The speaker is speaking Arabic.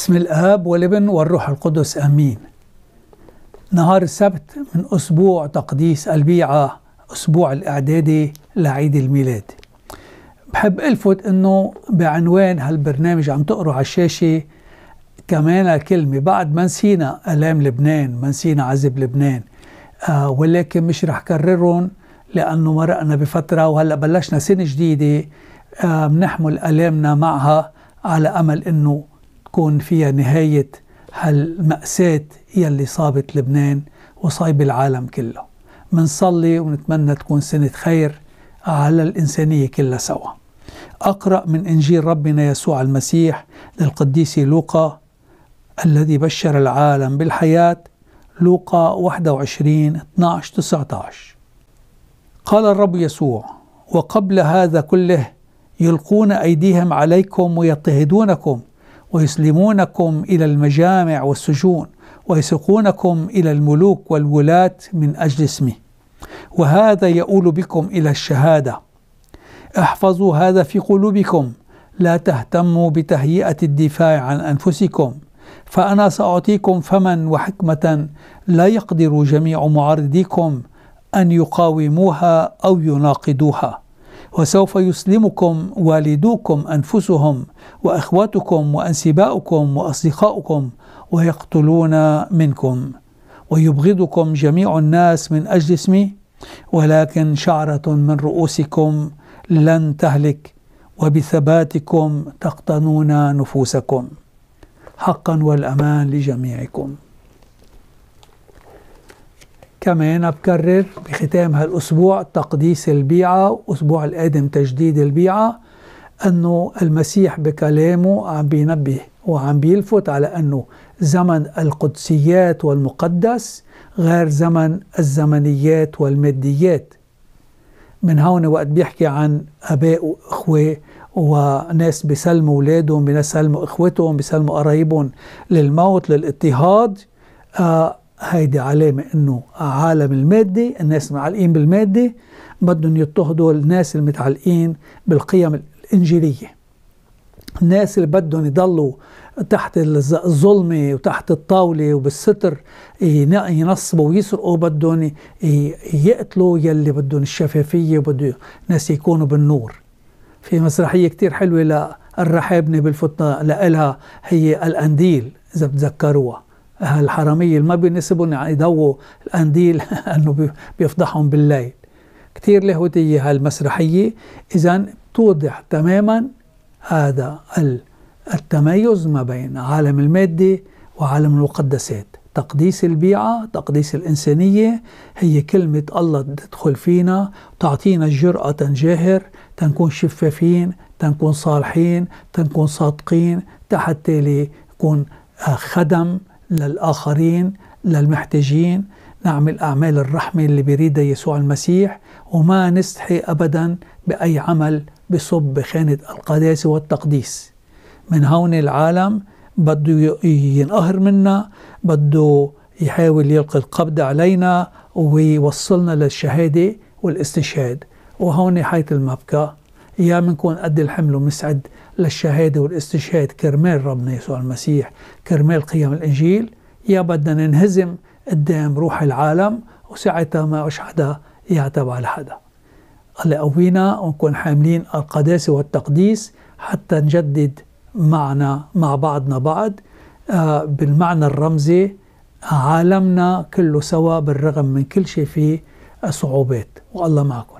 باسم الآب والابن والروح القدس آمين نهار السبت من أسبوع تقديس البيعة أسبوع الإعدادي لعيد الميلاد بحب ألفت أنه بعنوان هالبرنامج عم تقروا على الشاشة كمان كلمة بعد ما نسينا ألام لبنان ما نسينا عزب لبنان آه ولكن مش رح كررهم لأنه مرقنا بفترة وهلأ بلشنا سنة جديدة آه، بنحمل آه ألامنا معها على أمل أنه تكون فيها نهاية هالمأساة يلي صابت لبنان وصايب العالم كله منصلي ونتمنى تكون سنة خير على الإنسانية كلها سوا أقرأ من إنجيل ربنا يسوع المسيح للقديس لوقا الذي بشر العالم بالحياة لوقا 21 12 19 قال الرب يسوع وقبل هذا كله يلقون أيديهم عليكم ويضطهدونكم ويسلمونكم الى المجامع والسجون ويسوقونكم الى الملوك والولاة من اجل اسمه وهذا يؤول بكم الى الشهاده احفظوا هذا في قلوبكم لا تهتموا بتهيئه الدفاع عن انفسكم فانا ساعطيكم فما وحكمه لا يقدر جميع معارضيكم ان يقاوموها او يناقضوها وسوف يسلمكم والدوكم انفسهم واخوتكم وانسباؤكم واصدقاؤكم ويقتلون منكم ويبغضكم جميع الناس من اجل اسمي ولكن شعره من رؤوسكم لن تهلك وبثباتكم تقتنون نفوسكم حقا والامان لجميعكم كمان بكرر بختام هالأسبوع تقديس البيعة أسبوع القادم تجديد البيعة أنه المسيح بكلامه عم بينبه وعم بيلفت على أنه زمن القدسيات والمقدس غير زمن الزمنيات والماديات من هون وقت بيحكي عن أباء وإخوة وناس بيسلموا أولادهم بيسلموا إخوتهم بيسلموا قرايبهم للموت للاضطهاد آه هيدي علامة انه عالم المادة الناس المعلقين بالمادة بدهم يضطهدوا الناس المتعلقين بالقيم الانجيلية الناس اللي بدهم يضلوا تحت الظلمة وتحت الطاولة وبالستر ينصبوا ويسرقوا بدهم يقتلوا يلي بدهم الشفافية وبدهم ناس يكونوا بالنور في مسرحية كتير حلوة للرحابنة بالفطنة لإلها هي الأنديل إذا بتذكروها الحرامية اللي ما بينسبهم يدووا يعني القنديل أنه بيفضحهم بالليل كتير لاهوتية هالمسرحية إذا توضح تماما هذا التميز ما بين عالم المادة وعالم المقدسات تقديس البيعة تقديس الإنسانية هي كلمة الله تدخل فينا تعطينا الجرأة تنجاهر تنكون شفافين تنكون صالحين تنكون صادقين تحت تالي يكون آه، خدم للآخرين للمحتاجين نعمل أعمال الرحمة اللي بيريدها يسوع المسيح وما نستحي أبدا بأي عمل بصب بخانة القداسة والتقديس من هون العالم بده ينقهر منا بده يحاول يلقي القبض علينا ويوصلنا للشهادة والاستشهاد وهون حيث المبكى يا منكون قد الحمل ومسعد للشهادة والاستشهاد كرمال ربنا يسوع المسيح كرمال قيم الإنجيل يا بدنا ننهزم قدام روح العالم وساعتها ما وش حدا يعتب على حدا الله قوينا ونكون حاملين القداسة والتقديس حتى نجدد معنا مع بعضنا بعض آه بالمعنى الرمزي عالمنا كله سوا بالرغم من كل شيء فيه صعوبات والله معكم